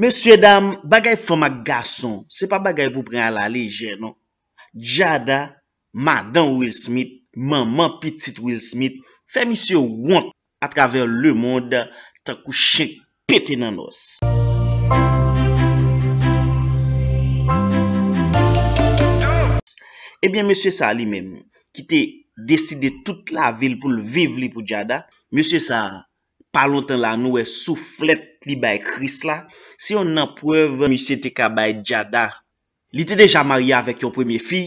Monsye dam, bagay foma gason, se pa bagay pou prena la leje, non. Djada, madan Will Smith, manman pitit Will Smith, fe misyo wont atraver le monde, ta kouche pete nan os. Ebyen, eh monsye sa li menm, ki te deside tout la vil pou l viv li pou Djada, monsye sa kouche. pa lontan la nou e souflet li bay Chris la, se yon nan preuve, mi se te ka bay Dziada. Li te deja marye avèk yon premye fi,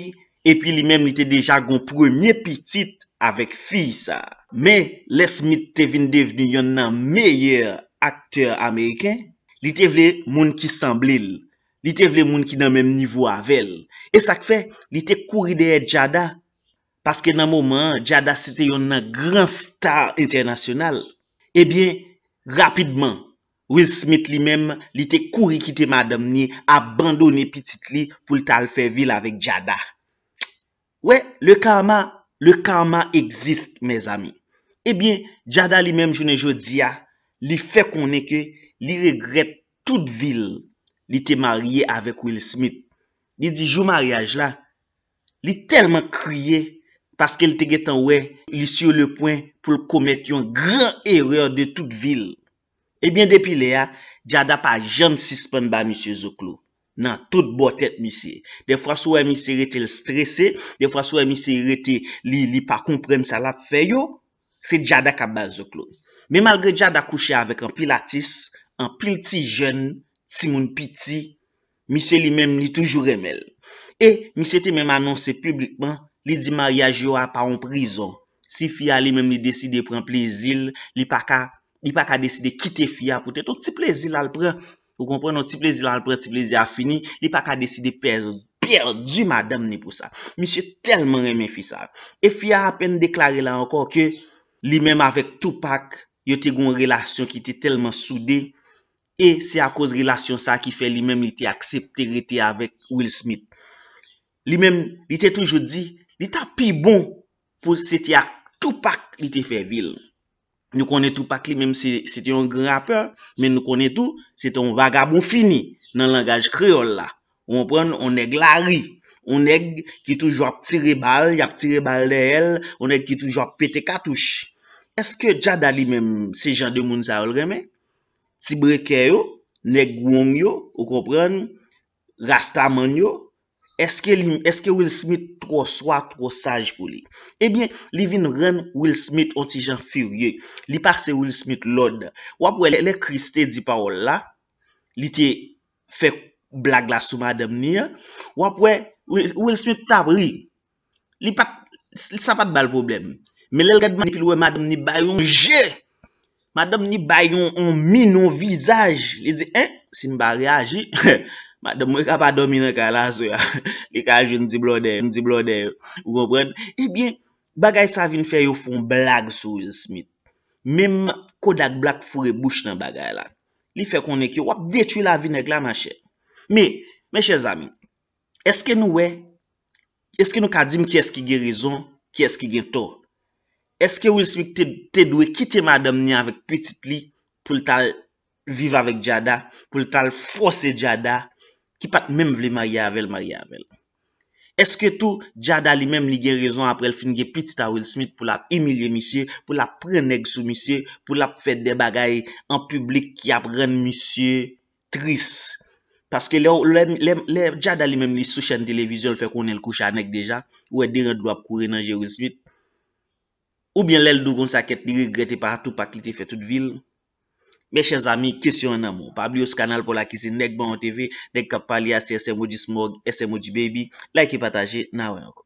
e pi li men li te deja goun premye pitit avèk fi sa. Me, les mi te vin deveni yon nan meyèr akter Ameriken, li te vle moun ki san blil, li te vle moun ki nan menm nivou avèl, e sak fe, li te kouri deye Dziada, paske nan mouman, Dziada se te yon nan gran star internasyonal. Ebyen, eh rapidman, Will Smith li menm li te kouri kite madam ni, abandone pitit li pou l tal fe vil avek Dziada. We, le karma, le karma eksist, mez ami. Ebyen, eh Dziada li menm jounen jodi ya, li fe konen ke, li regret tout vil li te marye avek Will Smith. Li di jou mariage la, li telman kriye, paske l teget an we, li si yo le poin pou komet yon gran erreur de tout vil. Ebyen eh depi lea, dja da pa jom sispen ba misye Zouklou, nan tout botet misye. De fwa souwe misye rete l stresse, de fwa souwe misye rete li li pa kompren sa lat feyo, se dja da ka ba Zouklou. Me malgre dja da kouche avèk an pilatis, an pil ti jen, ti moun piti, misye li menm li toujou remel. E misye ti menm annonse publikman, Li di maryaj yo a pa an prizon. Si fia li men mi deside pren plezil, li pa ka deside kite fia pou te ton ti plezil al pren. Ou kompren, ton ti plezil al pren, ti plezil a fini, li pa ka deside perdi madame ni pou sa. Mi se telman remen fi sa. E fia apen deklare la ankon ke li men avèk tou pak, yo te goun relasyon ki te telman soude, e se a koz relasyon sa ki fe li men li te aksepte, li te avèk Will Smith. Li men, li te toujou di, li ta pi bon pou seti ak toupak li te fe vil. Nou konen toupak li menm se seti yon grapeur, men nou konen tou, se ton vagabon fini nan langaj kreol la. Ou moun pren, ou neg la ri, ou neg ki toujwa ptire bal, yak ptire bal de el, ou neg ki toujwa ptite katouche. Eske dja da li menm se jan de moun sa ol reme? Ti breke yo, neg wong yo, ou kon pren, rastaman yo, Eske Will Smith tro swa tro saj pou li? Ebyen, li vin ren Will Smith anti Jean Furieux. Li parse Will Smith lode. Wapwe, le kriste di parol la. Li te fe blag la sou madame ni ya. Wapwe, Will Smith tabri. Li sa pat bal problem. Me lel gade mani filwe madame ni bayon je. Madame ni bayon on mi nou vizaj. Li di e? Sin ba re aji, madem mwen ka pa domine ka la sou ya, li ka aji yon di blode, yon di blode, yon bonbren, eh ibyen, bagay sa vin fè yon fon blag sou Will Smith. Mem kodak blag fure bouch nan bagay la. Li fè konen ki wap detwi la vin e glan ma chè. Me, me chè zamin, eske nou we? Eske nou ka dim ki eski gen rizon, ki eski gen to? Eske Will Smith te dwe kiti madem ni avèk pwetit li, pou tal... viv avèk djada pou l tal fòsè djada ki pat mèm vle Mariavel, Mariavel. Eske tou djada li mèm li gen rezon aprel fin gen piti ta Will Smith pou l ap emilie misye, pou l ap preneg sou misye, pou l ap fè de bagay an publik ki ap ren misye tris. Paske lè ou lèm, lèm, lèm, djada li mèm li sou chèn televizyon fè kon el kouch anek deja, ou e dire dwa pou koure nan J. Will Smith. Ou bien lèl dougon sa ket li regrette patou pa kite fè tout vil. Mèchèn zami, kisyon nan moun. Pabli ou s kanal pou la kizine, nek ban an TV, nek kap pali asye SMO di smog, SMO di baby. Like e pataje, nan wè an kon.